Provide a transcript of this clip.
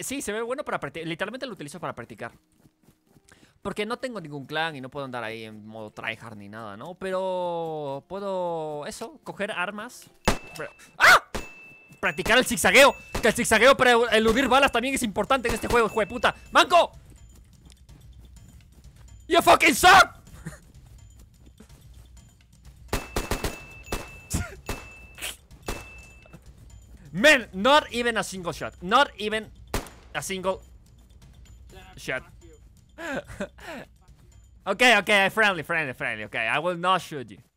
sí, se ve bueno para practicar. Literalmente lo utilizo para practicar. Porque no tengo ningún clan y no puedo andar ahí en modo tryhard ni nada, ¿no? Pero puedo, eso, coger armas. ¡Ah! Practicar el zigzagueo. Que el zigzagueo para eludir balas también es importante en este juego, hijo de puta. ¡Manco! ¡You fucking suck! Man, not even a single shot. Not even A single shot. okay, okay, friendly, friendly, friendly. Okay, I will not shoot you.